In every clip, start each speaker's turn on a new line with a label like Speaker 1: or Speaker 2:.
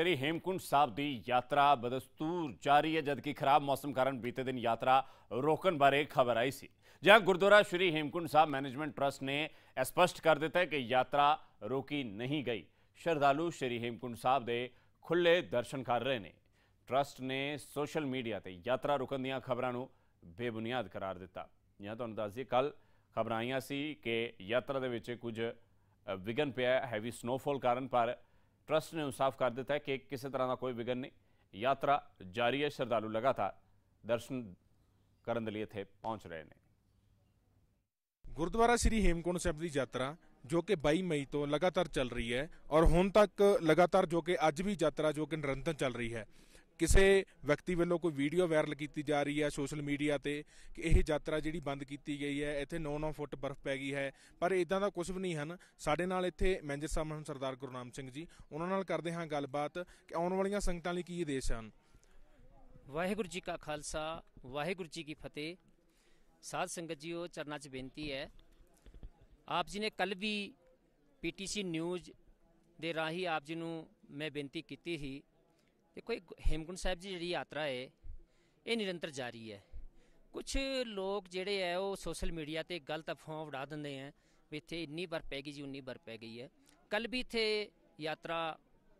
Speaker 1: ਸ੍ਰੀ ਹੇਮਕੁੰਡ ਸਾਹਿਬ ਦੀ ਯਾਤਰਾ ਬਦਸਤੂਰ ਜਾਰੀ ਹੈ ਜਦਕਿ ਖਰਾਬ ਮੌਸਮ ਕਾਰਨ ਬੀਤੇ ਦਿਨ ਯਾਤਰਾ ਰੋਕਣ ਬਾਰੇ ਖਬਰ ਆਈ ਸੀ ਜਹਾਂ ਗੁਰਦੁਆਰਾ ਸ੍ਰੀ ਹੇਮਕੁੰਡ ਸਾਹਿਬ ਮੈਨੇਜਮੈਂਟ ਟਰਸਟ ਨੇ ਸਪਸ਼ਟ ਕਰ ਦਿੱਤਾ ਹੈ ਕਿ ਯਾਤਰਾ ਰੋਕੀ ਨਹੀਂ ਗਈ ਸ਼ਰਧਾਲੂ ਸ੍ਰੀ ਹੇਮਕੁੰਡ ਸਾਹਿਬ ਦੇ ਖੁੱਲੇ ਦਰਸ਼ਨ ਕਰ ਰਹੇ ਨੇ ਟਰਸਟ ਨੇ ਸੋਸ਼ਲ ਮੀਡੀਆ ਤੇ ਯਾਤਰਾ ਰੁਕਣ ਦੀਆਂ ਖਬਰਾਂ ਨੂੰ ਬੇਬੁਨਿਆਦ ਕਰਾਰ ਦਿੱਤਾ ਜਾਂ ਤੁਹਾਨੂੰ ਦੱਸ ਦਈਏ ਕੱਲ ਖਬਰਾਂ ਆਈਆਂ ਸੀ ਕਿ ਯਾਤਰਾ ਦੇ ਵਿੱਚ ਕੁਝ ਵਿਗਨ ਪਿਆ ਹੈਵੀ ਸਨੋਫਾਲ ਕਾਰਨ ਪਰ ट्रस्ट ने साफ कर दिता है कि किसी तरह का कोई विघन नहीं यात्रा जारी है श्रद्धालु लगातार दर्शन करने के लिए इतने पहुँच रहे हैं गुरुद्वारा श्री हेमकुंड साहब की
Speaker 2: यात्रा जो कि बई मई तो लगातार चल रही है और हूँ तक लगातार जो कि अज भी यात्रा जो कि निरंतर चल रही है ਕਿਸੇ ਵਿਅਕਤੀ ਵੱਲੋਂ ਕੋਈ ਵੀਡੀਓ ਵਾਇਰਲ ਕੀਤੀ ਜਾ ਰਹੀ ਹੈ ਸੋਸ਼ਲ ਮੀਡੀਆ ਤੇ ਕਿ ਇਹ ਯਾਤਰਾ ਜਿਹੜੀ ਬੰਦ ਕੀਤੀ ਗਈ ਹੈ ਇੱਥੇ 9-9 ਫੁੱਟ ਬਰਫ਼ ਪੈ ਗਈ ਹੈ ਪਰ ਇਦਾਂ ਦਾ ਕੁਝ ਵੀ ਨਹੀਂ ਹਨ ਸਾਡੇ ਨਾਲ ਇੱਥੇ ਮੈਨੇਜਰ ਸਾਹਿਬ ਹਨ ਸਰਦਾਰ ਗੁਰਨਾਮ ਸਿੰਘ ਜੀ ਉਹਨਾਂ ਨਾਲ ਕਰਦੇ ਹਾਂ ਗੱਲਬਾਤ ਕਿ ਆਉਣ ਵਾਲੀਆਂ ਸੰਗਤਾਂ ਲਈ ਕੀ ਉਦੇਸ਼ ਹਨ
Speaker 3: ਵਾਹਿਗੁਰੂ ਜੀ ਕਾ ਖਾਲਸਾ ਵਾਹਿਗੁਰੂ ਜੀ ਕੀ ਫਤਿਹ ਸਾਧ ਸੰਗਤ ਜੀਓ ਚਰਨਾਂ 'ਚ ਬੇਨਤੀ ਹੈ ਆਪ ਜੀ ਨੇ ਕੱਲ ਵੀ ਪੀਟੀਸੀ ਨਿਊਜ਼ ਦੇ ਰਾਹੀਂ ਆਪ ਜੀ ਨੂੰ ਮੈਂ ਬੇਨਤੀ ਕੀਤੀ ਸੀ ਦੇਖੋ ਇਹ ਹੇਮਕੁੰਡ ਸਾਹਿਬ ਦੀ ਜਿਹੜੀ ਯਾਤਰਾ ਹੈ ਇਹ ਨਿਰੰਤਰ ਜਾਰੀ ਹੈ ਕੁਝ ਲੋਕ ਜਿਹੜੇ ਐ ਉਹ ਸੋਸ਼ਲ ਮੀਡੀਆ ਤੇ ਗਲਤ ਅਫਵਾਹ ਉਡਾ ਦਿੰਦੇ ਆ ਵੀ ਇੱਥੇ ਇੰਨੀ ਬਰ ਪੈ ਗਈ ਜੀ 19 ਬਰ ਪੈ ਗਈ ਹੈ ਕੱਲ ਵੀ ਇੱਥੇ ਯਾਤਰਾ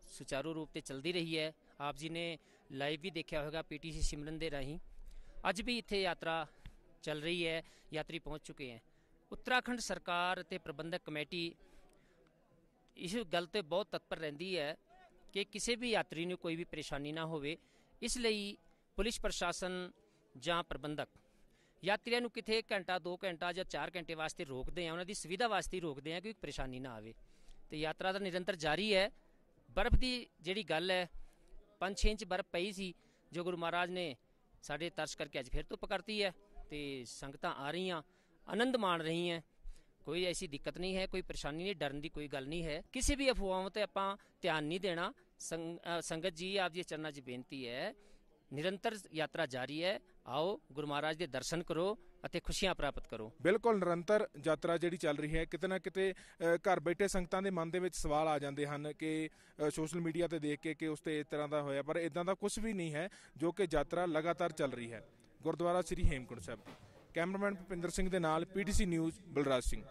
Speaker 3: ਸੁਚਾਰੂ ਰੂਪ ਤੇ ਚੱਲਦੀ ਰਹੀ ਹੈ ਆਪ ਜੀ ਨੇ ਲਾਈਵ ਵੀ ਦੇਖਿਆ ਹੋਵੇਗਾ ਪੀਟੀਸੀ ਸਿਮਰਨ ਦੇ ਰਾਹੀਂ ਅੱਜ ਵੀ ਇੱਥੇ ਯਾਤਰਾ ਚੱਲ ਰਹੀ ਹੈ ਯਾਤਰੀ ਪਹੁੰਚ ਚੁੱਕੇ ਹਨ ਉੱਤਰਾਖੰਡ ਸਰਕਾਰ ਤੇ ਪ੍ਰਬੰਧਕ ਕਮੇਟੀ ਇਸ ਗੱਲ ਤੇ ਬਹੁਤ ਤਤਪਰ ਰਹਿੰਦੀ ਹੈ ਕਿ ਕਿਸੇ ਵੀ ਯਾਤਰੀ ਨੂੰ ਕੋਈ ਵੀ ਪਰੇਸ਼ਾਨੀ ਨਾ ਹੋਵੇ ਇਸ ਲਈ ਪੁਲਿਸ ਪ੍ਰਸ਼ਾਸਨ ਜਾਂ ਪ੍ਰਬੰਧਕ ਯਾਤਰੀਆਂ ਨੂੰ ਕਿਥੇ ਘੰਟਾ 2 ਘੰਟਾ ਜਾਂ 4 ਘੰਟੇ ਵਾਸਤੇ ਰੋਕਦੇ ਆ ਉਹਨਾਂ ਦੀ ਸੁਵਿਧਾ ਵਾਸਤੇ ਰੋਕਦੇ ਆ ਕਿ ਕੋਈ ਪਰੇਸ਼ਾਨੀ ਨਾ ਆਵੇ ਤੇ ਯਾਤਰਾ ਦਾ ਨਿਰੰਤਰ ਜਾਰੀ ਹੈ ਬਰਫ਼ ਦੀ ਜਿਹੜੀ ਗੱਲ ਹੈ 5-6 ਇੰਚ ਬਰਫ਼ ਪਈ ਸੀ ਜੋ ਗੁਰੂ ਮਹਾਰਾਜ ਨੇ ਸਾਡੇ ਤਰਸ ਕਰਕੇ ਅੱਜ ਫਿਰ ਤੋਂ ਪਕੜਤੀ ਹੈ ਤੇ ਸੰਗਤਾਂ ਆ ਰਹੀਆਂ ਆਨੰਦ ਮਾਣ ਰਹੀਆਂ ਕੋਈ ਐਸੀ ਦਿੱਕਤ ਨਹੀਂ ਹੈ ਕੋਈ ਪਰੇਸ਼ਾਨੀ ਨਹੀਂ ਡਰਨ ਦੀ ਕੋਈ ਗੱਲ ਨਹੀਂ ਹੈ ਕਿਸੇ ਵੀ ਅਫਵਾਹਾਂ ਤੇ ਆਪਾਂ ਧਿਆਨ ਨਹੀਂ ਦੇਣਾ ਸੰਗਤ ਜੀ ਆਪ ਜੀ ਚਰਨਾਂ 'ਚ ਬੇਨਤੀ ਹੈ ਨਿਰੰਤਰ ਯਾਤਰਾ ਜਾਰੀ ਹੈ ਆਓ ਗੁਰੂ ਮਹਾਰਾਜ ਦੇ ਦਰਸ਼ਨ ਕਰੋ ਅਤੇ ਖੁਸ਼ੀਆਂ ਪ੍ਰਾਪਤ ਕਰੋ
Speaker 2: ਬਿਲਕੁਲ ਨਿਰੰਤਰ ਯਾਤਰਾ ਜਿਹੜੀ ਚੱਲ ਰਹੀ ਹੈ ਕਿਤੇ ਨਾ ਕਿਤੇ ਘਰ ਬੈਠੇ ਸੰਗਤਾਂ ਦੇ ਮਨ ਦੇ ਵਿੱਚ ਸਵਾਲ ਆ ਜਾਂਦੇ ਹਨ ਕਿ ਸੋਸ਼ਲ ਮੀਡੀਆ ਤੇ ਦੇਖ ਕੇ ਕਿ ਉਸ ਤੇ ਇਸ ਤਰ੍ਹਾਂ ਦਾ ਹੋਇਆ ਪਰ ਇਦਾਂ ਦਾ ਕੁਝ ਵੀ ਨਹੀਂ ਹੈ ਜੋ ਕਿ ਯਾਤਰਾ ਲਗਾਤਾਰ ਚੱਲ ਰਹੀ ਹੈ ਗੁਰਦੁਆਰਾ ਸ੍ਰੀ ਹੇਮਕੁੰਟ ਸਾਹਿਬ ਦੀ ਕੈਮਰਾਮੈਨ ਭਪਿੰਦਰ ਸਿੰਘ ਦੇ ਨਾਲ ਪੀਟੀਸੀ ਨਿਊਜ਼ ਬਲਰਾਜ ਸਿੰਘ